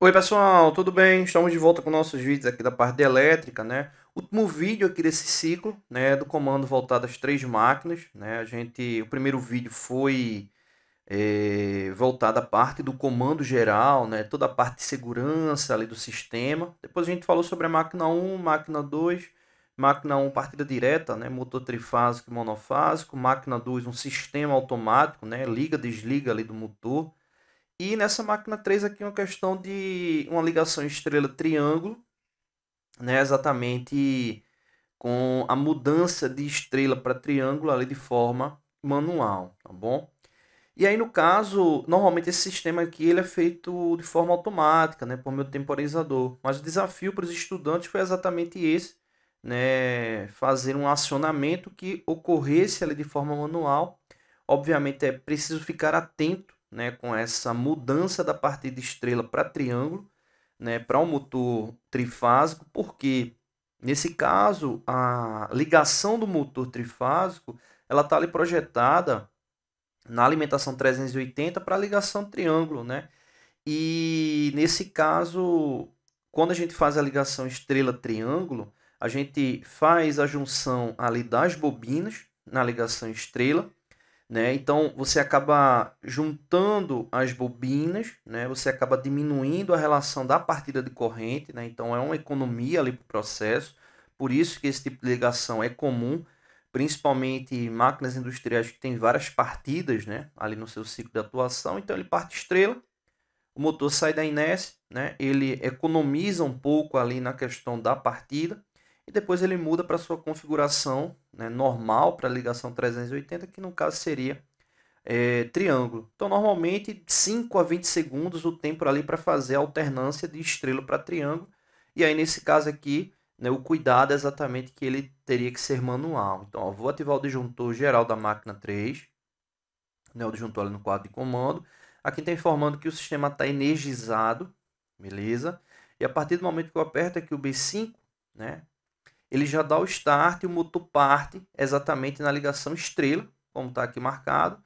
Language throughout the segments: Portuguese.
Oi pessoal, tudo bem? Estamos de volta com nossos vídeos aqui da parte elétrica, né? Último vídeo aqui desse ciclo, né, do comando voltado às três máquinas, né? A gente, o primeiro vídeo foi é, voltado à parte do comando geral, né? Toda a parte de segurança ali do sistema. Depois a gente falou sobre a máquina 1, máquina 2, máquina 1 partida direta, né? Motor trifásico e monofásico, máquina 2 um sistema automático, né? Liga, desliga ali do motor. E nessa máquina 3 aqui uma questão de uma ligação estrela-triângulo, né? Exatamente com a mudança de estrela para triângulo ali de forma manual, tá bom? E aí no caso, normalmente esse sistema aqui ele é feito de forma automática, né, por meio do temporizador. Mas o desafio para os estudantes foi exatamente esse, né, fazer um acionamento que ocorresse ali de forma manual. Obviamente é preciso ficar atento né, com essa mudança da partida estrela para triângulo, né, para um motor trifásico, porque nesse caso a ligação do motor trifásico ela está ali projetada na alimentação 380 para a ligação triângulo, né? E nesse caso, quando a gente faz a ligação estrela-triângulo, a gente faz a junção ali das bobinas na ligação estrela né? Então você acaba juntando as bobinas, né? você acaba diminuindo a relação da partida de corrente, né? então é uma economia ali para o processo, por isso que esse tipo de ligação é comum, principalmente máquinas industriais que têm várias partidas né? ali no seu ciclo de atuação, então ele parte estrela, o motor sai da inércia, né? ele economiza um pouco ali na questão da partida, e depois ele muda para sua configuração né, normal para ligação 380, que no caso seria é, triângulo. Então, normalmente, 5 a 20 segundos o tempo ali para fazer a alternância de estrela para triângulo. E aí, nesse caso aqui, né, o cuidado é exatamente que ele teria que ser manual. Então, ó, vou ativar o disjuntor geral da máquina 3, né, o disjuntor ali no quadro de comando. Aqui está informando que o sistema está energizado, beleza? E a partir do momento que eu aperto aqui o B5, né, ele já dá o start e o motor parte exatamente na ligação estrela, como está aqui marcado.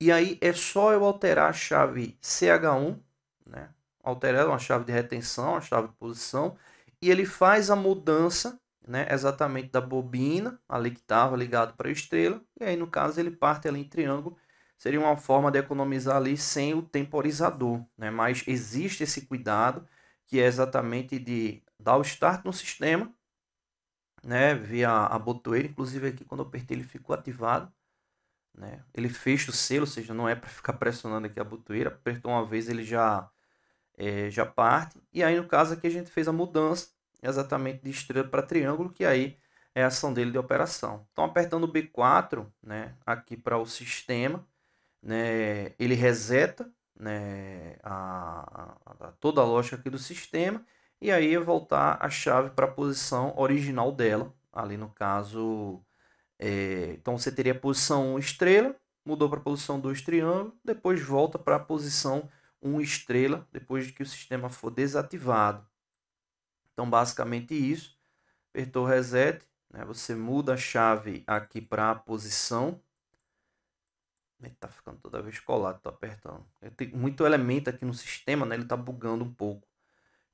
E aí é só eu alterar a chave CH1, né? alterar uma chave de retenção, uma chave de posição, e ele faz a mudança né, exatamente da bobina, ali que estava ligado para a estrela, e aí no caso ele parte ali em triângulo, seria uma forma de economizar ali sem o temporizador, né? mas existe esse cuidado que é exatamente de dar o start no sistema né, via a botoeira, inclusive aqui quando eu apertei ele ficou ativado, né? Ele fecha o selo, ou seja, não é para ficar pressionando aqui a botoeira, apertou uma vez ele já é, já parte. E aí no caso aqui a gente fez a mudança exatamente de estrela para triângulo, que aí é a ação dele de operação. Então apertando o B4, né, aqui para o sistema, né, ele reseta né, a, a, a toda a lógica aqui do sistema e aí voltar a chave para a posição original dela. Ali no caso, é, então você teria a posição 1 estrela, mudou para a posição 2 triângulo, depois volta para a posição 1 estrela, depois que o sistema for desativado. Então, basicamente isso. Apertou reset, né? você muda a chave aqui para a posição. está ficando toda vez colado, tô apertando. Tem muito elemento aqui no sistema, né? Ele tá bugando um pouco.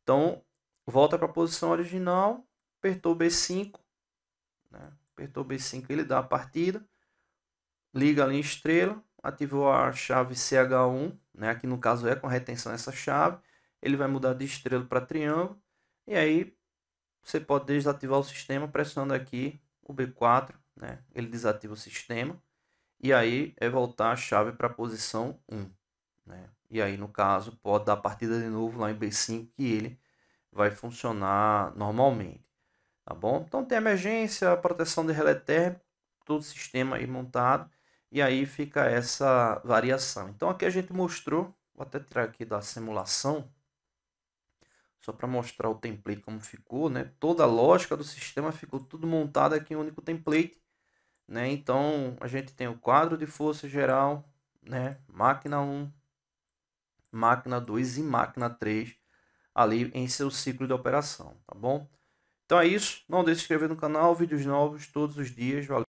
Então, volta para a posição original, apertou B5, né? apertou B5 ele dá a partida, liga ali em estrela, ativou a chave CH1, né? aqui no caso é com retenção essa chave, ele vai mudar de estrela para triângulo, e aí você pode desativar o sistema pressionando aqui o B4, né? ele desativa o sistema, e aí é voltar a chave para a posição 1. Né? E aí, no caso, pode dar partida de novo lá em B5 que ele vai funcionar normalmente, tá bom? Então tem emergência, proteção de relé térmico, todo o sistema aí montado e aí fica essa variação. Então aqui a gente mostrou, vou até tirar aqui da simulação, só para mostrar o template como ficou, né? Toda a lógica do sistema ficou tudo montado aqui em um único template, né? Então a gente tem o quadro de força geral, né? Máquina 1, máquina 2 e máquina 3 ali em seu ciclo de operação, tá bom? Então é isso, não deixe de se inscrever no canal, vídeos novos todos os dias, valeu!